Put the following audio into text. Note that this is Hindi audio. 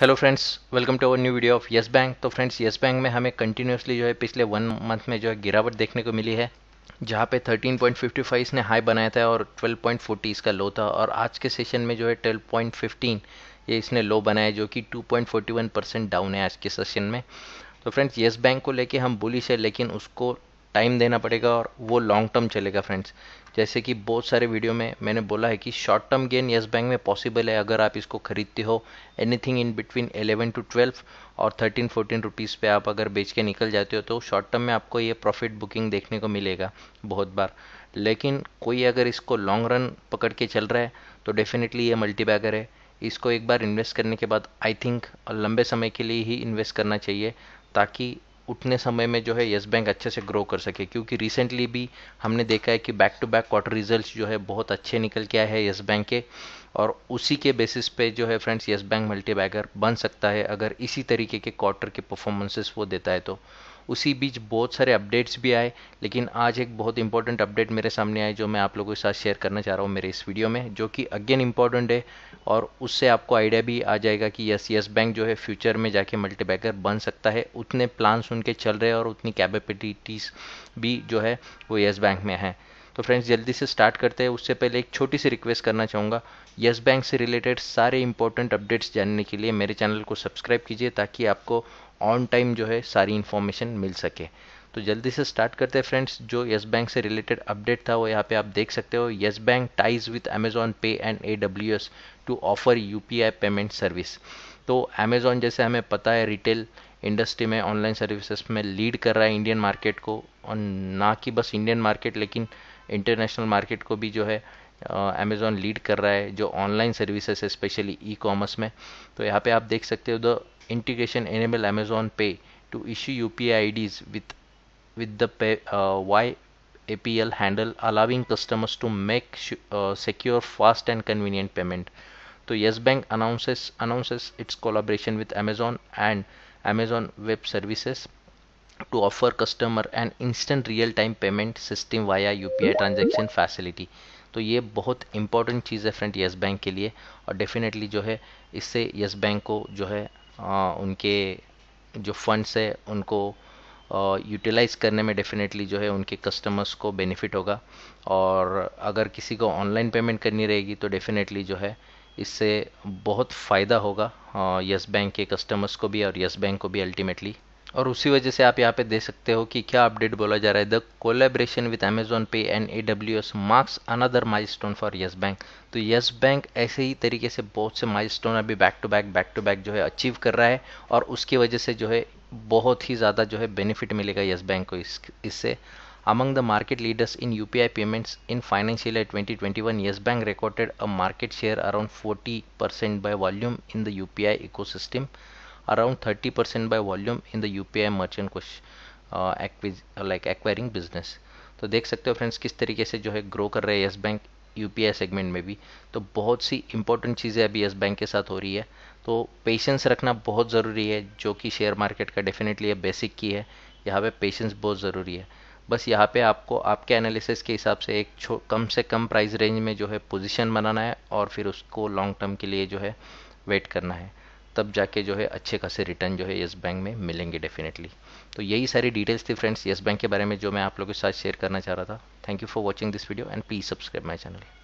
hello friends welcome to our new video of Yes Bank तो फ्रेंड्स येस बैंक में हमें कंटिन्यूसली जो है पिछले वन मंथ में जो है गिरावट देखने को मिली है जहाँ पे 13.55 इसने हाई बनाया था और 12.40 इसका लो था और आज के सेशन में जो है 12.15 ये इसने लो बनाया जो कि 2.41 परसेंट डाउन है आज के सेशन में तो फ्रेंड्स येस बैंक को लेके हम बोली है लेकिन उसको टाइम देना पड़ेगा और वो लॉन्ग टर्म चलेगा फ्रेंड्स जैसे कि बहुत सारे वीडियो में मैंने बोला है कि short term gain Yes Bank में पॉसिबल है अगर आप इसको खरीदते हो एनीथिंग इन बिटवीन 11 टू 12 और 13 14 रुपीज़ पे आप अगर बेच के निकल जाते हो तो शॉर्ट टर्म में आपको ये प्रॉफिट बुकिंग देखने को मिलेगा बहुत बार लेकिन कोई अगर इसको लॉन्ग रन पकड़ के चल रहा है तो डेफिनेटली ये मल्टी बैगर है इसको एक बार इन्वेस्ट करने के बाद आई थिंक लंबे समय के लिए ही इन्वेस्ट करना चाहिए ताकि उठने समय में जो है येस बैंक अच्छे से ग्रो कर सके क्योंकि रिसेंटली भी हमने देखा है कि back to back quarter results जो है बहुत अच्छे निकल के आए हैं येस बैंक के और उसी के बेसिस पे जो है फ्रेंड्स येस बैंक मल्टीबैगर बन सकता है अगर इसी तरीके के क्वार्टर के परफॉर्मेंसेस वो देता है तो उसी बीच बहुत सारे अपडेट्स भी आए लेकिन आज एक बहुत इंपॉर्टेंट अपडेट मेरे सामने आई जो मैं आप लोगों के साथ शेयर करना चाह रहा हूँ मेरे इस वीडियो में जो कि अगेन इंपॉर्टेंट है और उससे आपको आइडिया भी आ जाएगा कि यस यस बैंक जो है फ्यूचर में जाके मल्टीबैकर बन सकता है उतने प्लान्स उनके चल रहे हैं और उतनी कैपेबिलिटीज़ भी जो है वो यस बैंक में है तो फ्रेंड्स जल्दी से स्टार्ट करते हैं उससे पहले एक छोटी सी रिक्वेस्ट करना चाहूँगा येस बैंक से रिलेटेड सारे इंपॉर्टेंट अपडेट्स जानने के लिए मेरे चैनल को सब्सक्राइब कीजिए ताकि आपको ऑन टाइम जो है सारी इन्फॉर्मेशन मिल सके तो जल्दी से स्टार्ट करते हैं फ्रेंड्स जो येस बैंक से रिलेटेड अपडेट था वो यहाँ पे आप देख सकते हो Yes Bank ties with Amazon Pay and A W S to offer U P I payment service तो अमेजॉन जैसे हमें पता है रिटेल इंडस्ट्री में ऑनलाइन सर्विसेज में लीड कर रहा है इंडियन मार्केट को और ना कि बस इंडियन मार्केट लेकिन इंटरनेशनल मार्केट को भी जो है अमेज़ॉन लीड कर रहा है जो ऑनलाइन सर्विसेज है स्पेशली ई कॉमर्स में तो यहाँ पे आप देख सकते हो the integration enable Amazon Pay to issue U P I IDs with with the pay Y A P L handle allowing customers to make secure fast and convenient payment तो Yes Bank announces announces its collaboration with Amazon and Amazon Web Services to offer customer an instant real time payment system via you transaction facility तो ये बहुत इंपॉर्टेंट चीज़ है फ्रेंड येस बैंक के लिए और डेफिनेटली जो है इससे येस बैंक को जो है आ, उनके जो फंड्स है उनको यूटिलाइज़ करने में डेफिनेटली जो है उनके कस्टमर्स को बेनिफिट होगा और अगर किसी को ऑनलाइन पेमेंट करनी रहेगी तो डेफिनेटली जो है इससे बहुत फ़ायदा होगा येस बैंक के कस्टमर्स को भी और येस बैंक को भी अल्टीमेटली और उसी वजह से आप यहाँ पे दे सकते हो कि क्या अपडेट बोला जा रहा है the collaboration with Amazon Pay and A W S marks another stone for Yes Bank तो यस बैंक ऐसे ही तरीके से बहुत से माइल स्टोन अभी back to back back to back जो है अचीव कर रहा है और उसकी वजह से जो है बहुत ही ज़्यादा जो है बेनिफिट मिलेगा यस बैंक को इस इससे payments in financial year twenty twenty one Yes Bank recorded a market share around forty percent share volume in the U P I ecosystem around 30% by volume in the U merchant कुछ लाइक एक्वायरिंग बिजनेस तो देख सकते हो फ्रेंड्स किस तरीके से जो है ग्रो कर रहे हैं येस बैंक यू सेगमेंट में भी तो बहुत सी इंपॉर्टेंट चीज़ें अभी येस बैंक के साथ हो रही है तो पेशेंस रखना बहुत ज़रूरी है जो कि शेयर मार्केट का डेफिनेटली ये बेसिक की है यहाँ पे पेशेंस बहुत ज़रूरी है बस यहाँ पे आपको आपके एनालिसिस के हिसाब से एक छो कम से कम प्राइस रेंज में जो है पोजीशन बनाना है और फिर उसको लॉन्ग टर्म के लिए जो है वेट करना है तब जाके जो है अच्छे खासे रिटर्न जो है येस बैंक में मिलेंगे डेफिनेटली तो यही सारी डिटेल्स थी फ्रेंड्स येस बैंक के बारे में जो मैं आप लोगों के साथ शेयर करना चाह रहा था thank you for watching this video and please subscribe my channel